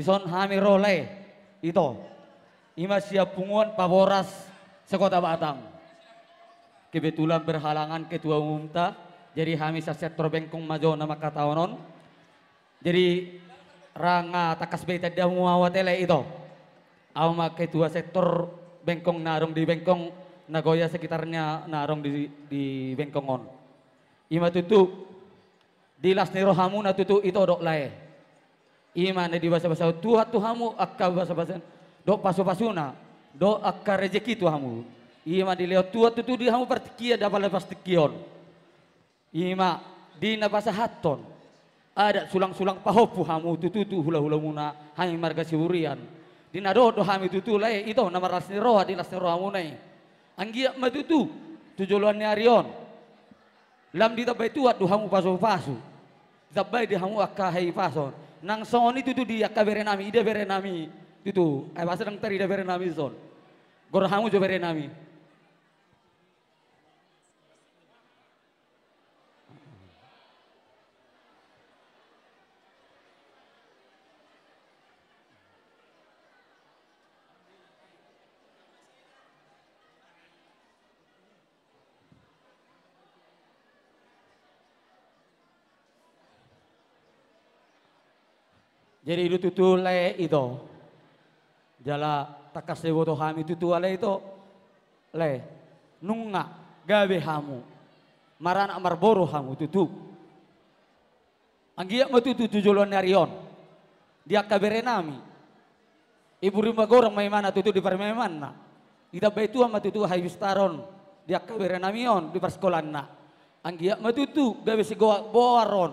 ison hami role ito ima siap punguan pavoras sekota batang kebetulan berhalangan ketua umum ta jadi hami saset terbengkung majo nama kataonon jadi ranga takas beta dia muawatele itu. ama ketua sektor bengkong narong di bengkong nagoya sekitarnya narong di di bengkongon ima tutup di nirohamu na tutu itu dok lae imana di bahasa bahasa Tuhan Tuhamu akka bahasa bahasa do pasu pasuna do akka rezeki Tuhamu ima di leo Tuhan tutu di hamu pertikia dapat lepas tikion ima di bahasa haton ada sulang-sulang pahopu hamu tutu hula hula muna hangi marga siwurian di nado do hami tutu lai itu nama rasni roha di rasni roha munai anggia matutu tujuan arion lam di tabai tuat do hamu pasu pasu tabai di hamu akka hai pason nang soni tutu di akka berenami ida berenami itu. ai eh, bahasa nang tari ida berenami son gor hamu jo berenami Jadi itu tutu le itu. Jala takas lewo to hami tutu le itu le nunga gawe hamu. maran amar marboro hamu tutu. Anggiak matu tutu jolon narion. Dia kaberenami. Ibu rumah gorong mai mana tutu di parmaimana. Ida baitua tutu hayu staron Dia on di persekolahan na. Anggiak matutu gawe si goa boaron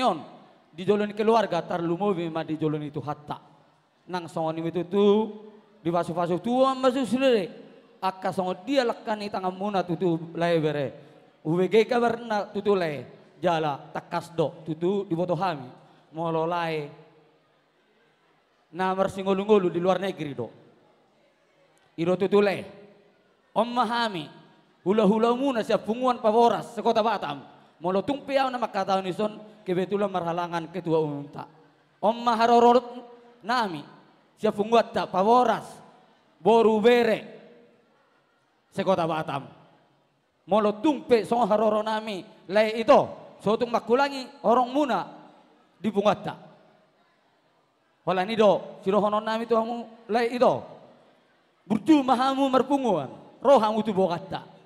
on dijoloni keluarga tarlumumi ma dijoloni itu hatta nang songoni itu tu diwasu-wasu tua masuk sendiri akka songo dia lekani tangan muna tutu lai bere UBG kabar na tutu le jala takas do tutu di dibotohami mololai namar singolu di luar negeri do iro tutu le om mahami hula-hula muna siap punguan pavoras sekota Batam Molo piyaw na makataon ni son, kebetulan marhalangan ketua umum tak. Om maharorot nami, siya funguat tak pavoras, boru bere, sekota Batam. Molo pe song haroro nami, lay ito, tung makulangi orang muna, dipungat tak. Wala ni do, sirohonon nami tuhamu, lay ito, burju mahamu marpunguan, rohamu tubokat tak.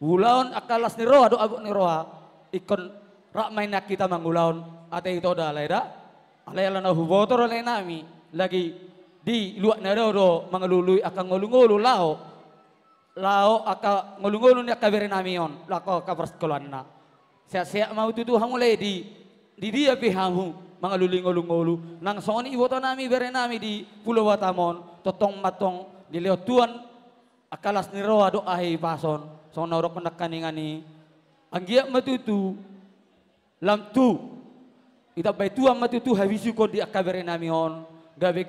Wulaun akalas niroa do abu niroa ikon rak kita mangulaon ate itu da laida alayala na hubotor oleh nami lagi di luak na ro mangalului akan ngolungolu lao lao akan ngolungolu ni akabere nami on lako kabar kolana sia sia mau tutu hamulai di di dia pihamu mangalului ngolungolu nang soni iboto nami berenami di pulau watamon totong matong di leotuan akalas niroa do ahi pason sono sonoro kenekani ngani anggiak matutu lam tu kita bayi tua matutu habisu ko di akabarin namion gawe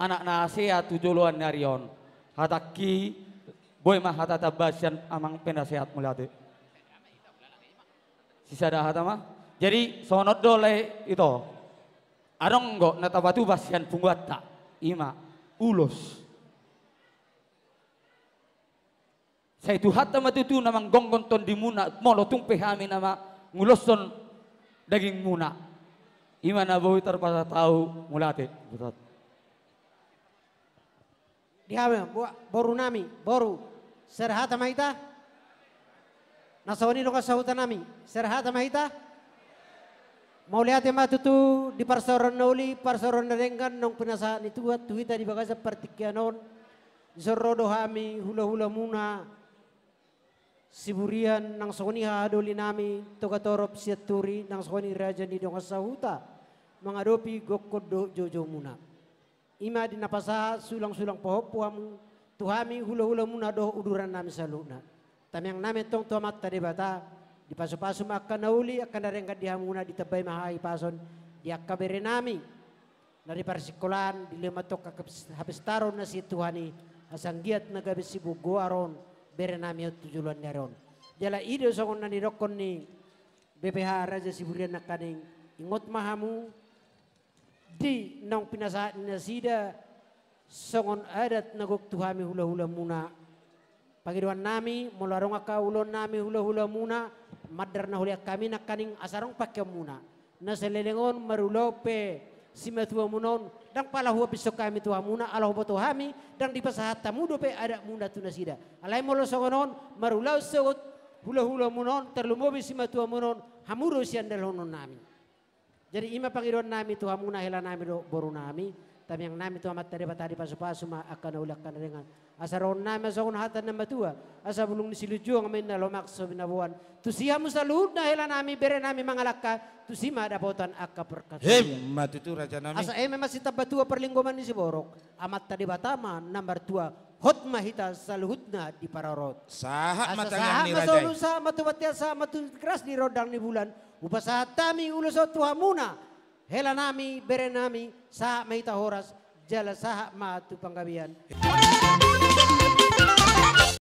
anak nasihat on narion hataki boy mah hata tabasian amang penasihat mulate sisa dah hata mah jadi sonot dole itu arong go natabatu basian punggata ima ulos Saya itu hatta matutu nama gonggon ton di muna, molo tumpeh kami nama nguloson daging muna. Iman abawi terpaksa tahu mulate. Dia Diame, boru nami, boru. sama kita. Nasawani doka sahuta nami. lihat maita. Mauliate matutu di parsoron nauli, parsoron narengkan nong penasahan itu buat tuita di bagasa pertikianon. Zorro dohami, hula-hula muna, siburian nang sokoni haadoli nami tokatorop siaturi nang sony raja ni ngasahuta asahuta mangadopi gokodo jojo muna ima napasa sulang-sulang pohop puamu tuhami hula-hula muna doh uduran nami saluna tamyang yang nami tong tomat tadi bata di pasu makan nauli akan dari yang di tebai mahai pason akabere nami dari persikolan dilema tok habis taron nasi Tuhani asanggiat nagabisibu goaron. guaron tujuan nyaron. jala nani rokon ni BPH Raja Siburian nakading ingot mahamu di nong pinasa nasida songon adat nagok tuhami hula hula muna pagiduan nami mularong aka ulon nami hula hula muna madar na huli kami nakaning asarong pakai muna lelengon marulope sima tua munon dan pala huwa bisok kami tua muna ala boto hami dan di pesahat tamu dope ada munda tuna sida alai molo sogonon marulau sogot hula hula munon terlumobi sima tua munon hamuro siandel honon nami jadi ima pangiron nami tua muna hela nami do boru nami tapi yang nami tu amat tadi batari pasu-pasu ma akan ulakan dengan. Asa ron nami asa hatan nama tua. Asa bulung nisiluju juang minna lo makso binabuan. Tu siya musalud na hela nami bere nami mangalaka. Tu ada potan akka perkatuya. Hem tu raja nami. Asa eme masih tabatua perlinggoman ni si borok. Amat tadi batama nambar tua hot mahita saluhutna di pararot. Saha sah ni raja. Asa saha masolu matu batia saha matu keras di rodang ni bulan. upasah tami ulusot tuhamuna. Hela bere berenami sa maita horas jala saha maatu panggabian.